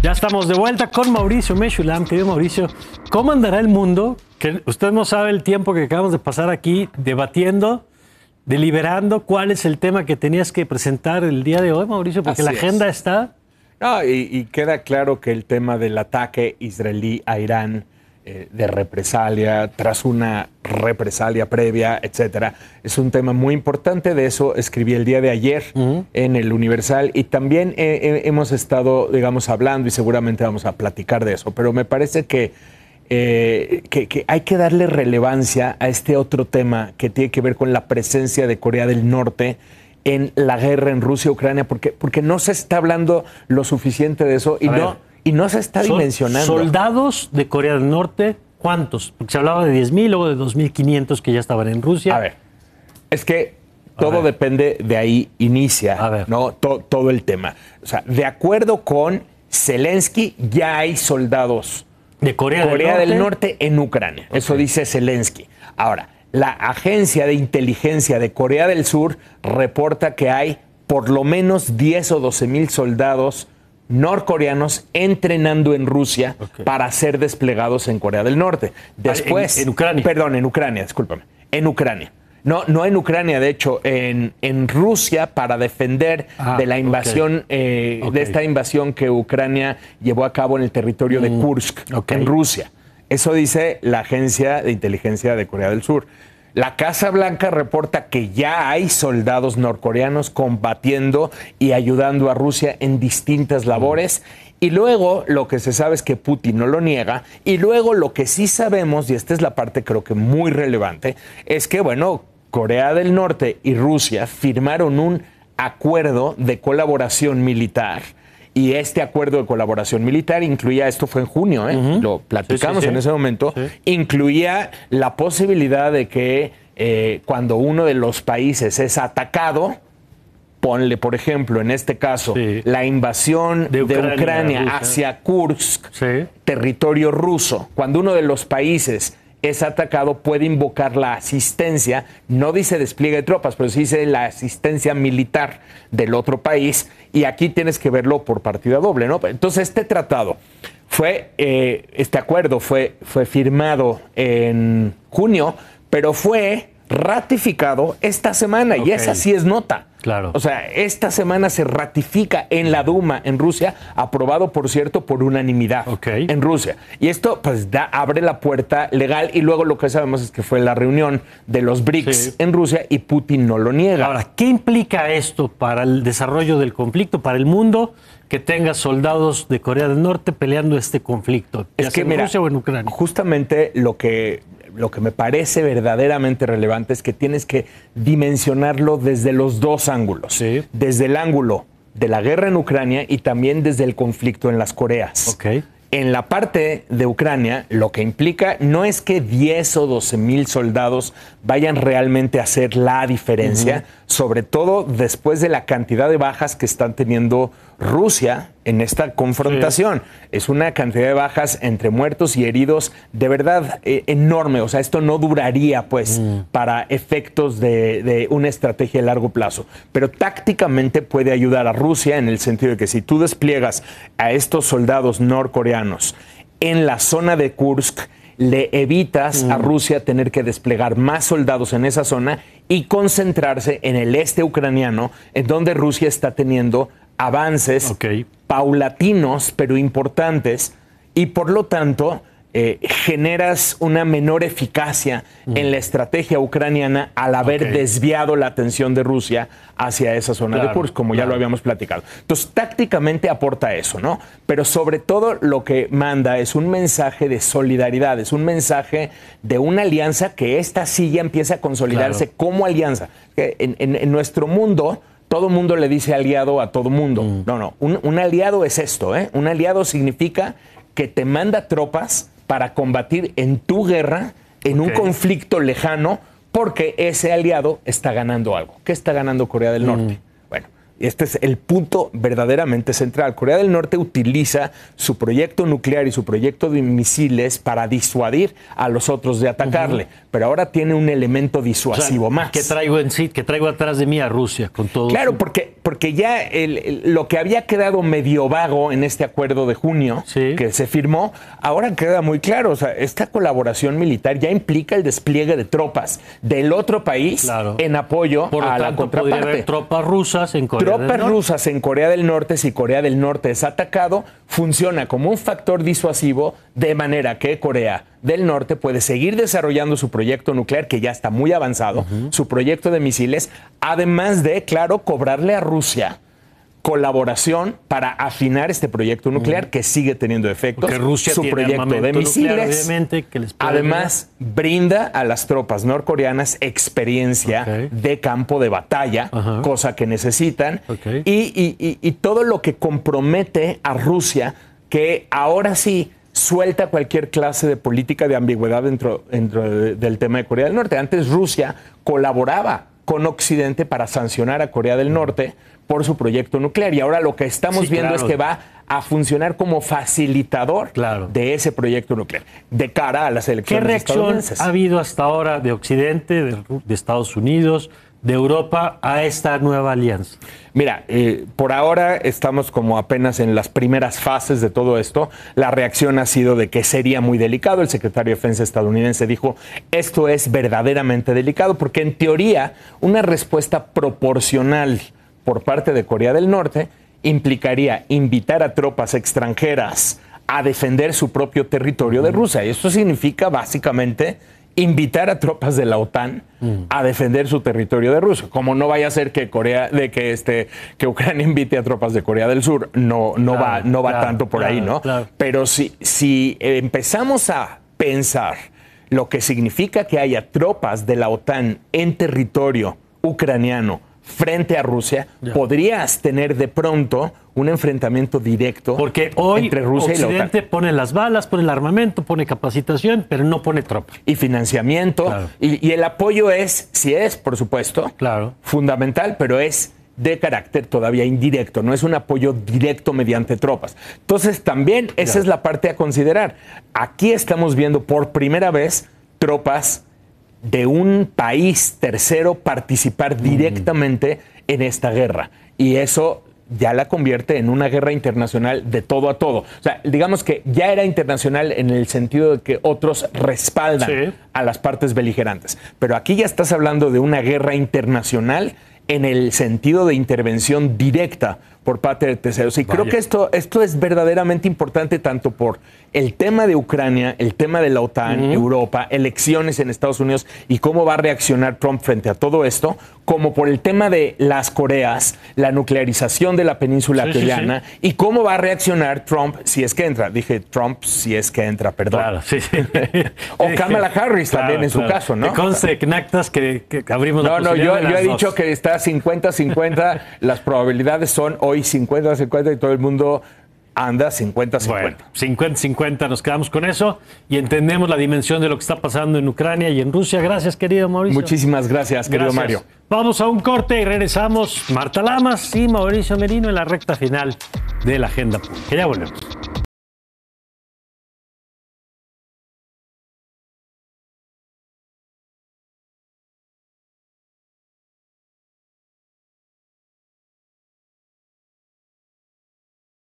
Ya estamos de vuelta con Mauricio Meshulam. Querido Mauricio, ¿cómo andará el mundo? Que usted no sabe el tiempo que acabamos de pasar aquí debatiendo, deliberando cuál es el tema que tenías que presentar el día de hoy, Mauricio, porque la agenda está. No, y, queda claro que el tema del ataque israelí a Irán eh, de represalia, tras una represalia previa, etcétera. Es un tema muy importante, de eso escribí el día de ayer en el Universal y también hemos estado, digamos, hablando y seguramente vamos a platicar de eso, pero me parece que, eh, que, que hay que darle relevancia a este otro tema que tiene que ver con la presencia de Corea del Norte en la guerra en Rusia-Ucrania, porque, porque no se está hablando lo suficiente de eso y no y no se está dimensionando. Soldados de Corea del Norte, ¿cuántos? Porque se hablaba de 10.000, luego de 2.500 que ya estaban en Rusia. A ver, es que todo depende, de ahí inicia ¿no? todo el tema. O sea, de acuerdo con Zelensky, ya hay soldados de Corea, del, Norte? en Ucrania. Eso dice Zelensky. Ahora, la agencia de inteligencia de Corea del Sur reporta que hay por lo menos 10 o 12 mil soldados norcoreanos entrenando en Rusia para ser desplegados en Corea del Norte. Ah, Después. en, Ucrania. Perdón, en Ucrania, discúlpame. En Ucrania. No, no en Ucrania, de hecho, en, Rusia para defender ah, de la invasión, eh, de esta invasión que Ucrania llevó a cabo en el territorio de mm, Kursk, en Rusia. Eso dice la Agencia de Inteligencia de Corea del Sur. La Casa Blanca reporta que ya hay soldados norcoreanos combatiendo y ayudando a Rusia en distintas labores. Y luego lo que se sabe es que Putin no lo niega. Y luego lo que sí sabemos, y esta es la parte creo que muy relevante, es que, bueno, Corea del Norte y Rusia firmaron un acuerdo de colaboración militar y este acuerdo de colaboración militar incluía, esto fue en junio, ¿eh? lo platicamos en ese momento, incluía la posibilidad de que eh, cuando uno de los países es atacado, ponle, por ejemplo, en este caso, la invasión de Ucrania hacia Kursk, territorio ruso, cuando uno de los países es atacado puede invocar la asistencia, no dice despliegue de tropas, pero sí dice la asistencia militar del otro país, y aquí tienes que verlo por partida doble, ¿no? Entonces, este tratado fue, eh, este acuerdo fue, fue firmado en junio, pero fue ratificado esta semana y esa sí es nota. Claro. O sea, esta semana se ratifica en la Duma en Rusia, aprobado por cierto por unanimidad en Rusia. Y esto pues da, abre la puerta legal y luego lo que sabemos es que fue la reunión de los BRICS en Rusia y Putin no lo niega. Ahora, ¿qué implica esto para el desarrollo del conflicto, para el mundo? que tenga soldados de Corea del Norte peleando este conflicto, es que, en Rusia o en Ucrania. Justamente lo que lo que me parece verdaderamente relevante es que tienes que dimensionarlo desde los dos ángulos. Desde el ángulo de la guerra en Ucrania y también desde el conflicto en las Coreas. En la parte de Ucrania, lo que implica no es que 10 o 12 mil soldados vayan realmente a hacer la diferencia, sobre todo después de la cantidad de bajas que están teniendo Rusia en esta confrontación. Es una cantidad de bajas entre muertos y heridos de verdad eh, enorme. O sea, esto no duraría pues mm. para efectos de, de, una estrategia de largo plazo. Pero tácticamente puede ayudar a Rusia en el sentido de que si tú despliegas a estos soldados norcoreanos en la zona de Kursk, le evitas a mm. Rusia tener que desplegar más soldados en esa zona y concentrarse en el este ucraniano, en donde Rusia está teniendo avances paulatinos, pero importantes, y por lo tanto eh, generas una menor eficacia mm. en la estrategia ucraniana al haber desviado la atención de Rusia hacia esa zona de Kursk, como ya lo habíamos platicado. Entonces, tácticamente aporta eso, ¿no? Pero sobre todo lo que manda es un mensaje de solidaridad, es un mensaje de una alianza que esta silla ya empieza a consolidarse como alianza. En, nuestro mundo todo mundo le dice aliado a todo mundo. Mm. No, no, un, un, aliado es esto, ¿eh? Un aliado significa que te manda tropas para combatir en tu guerra, en un conflicto lejano, porque ese aliado está ganando algo. ¿Qué está ganando Corea del mm. Norte? Bueno, este es el punto verdaderamente central. Corea del Norte utiliza su proyecto nuclear y su proyecto de misiles para disuadir a los otros de atacarle, pero ahora tiene un elemento disuasivo más. Que traigo en sí, que traigo atrás de mí a Rusia con todo. Claro, porque porque ya lo que había quedado medio vago en este acuerdo de junio que se firmó, ahora queda muy claro. sea, esta colaboración militar ya implica el despliegue de tropas del otro país en apoyo Por a la contraparte. de tropas rusas en Corea del Norte. rusas en Corea del Norte, si Corea del Norte es atacado, funciona como un factor disuasivo de manera que Corea del Norte puede seguir desarrollando su proyecto nuclear, que ya está muy avanzado, su proyecto de misiles, además de, claro, cobrarle a Rusia Rusia colaboración para afinar este proyecto nuclear que sigue teniendo efectos. su proyecto de misiles. además, brinda a las tropas norcoreanas experiencia de campo de batalla, cosa que necesitan. Y, todo lo que compromete a Rusia, que ahora sí suelta cualquier clase de política de ambigüedad dentro, del tema de Corea del Norte. Antes Rusia colaboraba con Occidente para sancionar a Corea del Norte por su proyecto nuclear. Y ahora lo que estamos viendo es que va a funcionar como facilitador de ese proyecto nuclear de cara a las elecciones. ¿Qué reacción ha habido hasta ahora de Occidente, de Estados Unidos, de Europa a esta nueva alianza? Mira, eh, por ahora estamos como apenas en las primeras fases de todo esto. La reacción ha sido de que sería muy delicado. El secretario de Defensa estadounidense dijo, esto es verdaderamente delicado porque en teoría una respuesta proporcional por parte de Corea del Norte implicaría invitar a tropas extranjeras a defender su propio territorio de Rusia. Y esto significa básicamente invitar a tropas de la OTAN mm. a defender su territorio de Rusia, como no vaya a ser que Corea de que este que Ucrania invite a tropas de Corea del Sur, no no va no va tanto por ahí, ¿no? Pero si si empezamos a pensar lo que significa que haya tropas de la OTAN en territorio ucraniano frente a Rusia, podrías tener de pronto un enfrentamiento directo Porque hoy entre Rusia y la OTAN. pone las balas, pone el armamento, pone capacitación, pero no pone tropas. Y financiamiento. Y, el apoyo es, si es, por supuesto, fundamental, pero es de carácter todavía indirecto, no es un apoyo directo mediante tropas. Entonces, también esa es la parte a considerar. Aquí estamos viendo por primera vez tropas de un país tercero participar mm. directamente en esta guerra. Y eso ya la convierte en una guerra internacional de todo a todo. O sea, digamos que ya era internacional en el sentido de que otros respaldan a las partes beligerantes. Pero aquí ya estás hablando de una guerra internacional en el sentido de intervención directa por parte de terceros. Y creo que esto, esto es verdaderamente importante tanto por el tema de Ucrania, el tema de la OTAN, Europa, elecciones en Estados Unidos y cómo va a reaccionar Trump frente a todo esto, como por el tema de las Coreas, la nuclearización de la península coreana y cómo va a reaccionar Trump si es que entra. Dije Trump si es que entra, perdón. Claro, o Kamala Harris también en su caso, ¿no? Con que, abrimos No, la no, yo, yo he dicho que está 50-50, las probabilidades son hoy 50-50 y todo el mundo anda 50-50. 50-50, nos quedamos con eso y entendemos la dimensión de lo que está pasando en Ucrania y en Rusia. Gracias, querido Mauricio. Muchísimas gracias, querido Mario. Vamos a un corte y regresamos. Marta Lamas y Mauricio Merino en la recta final de la agenda. Pública. ya volvemos.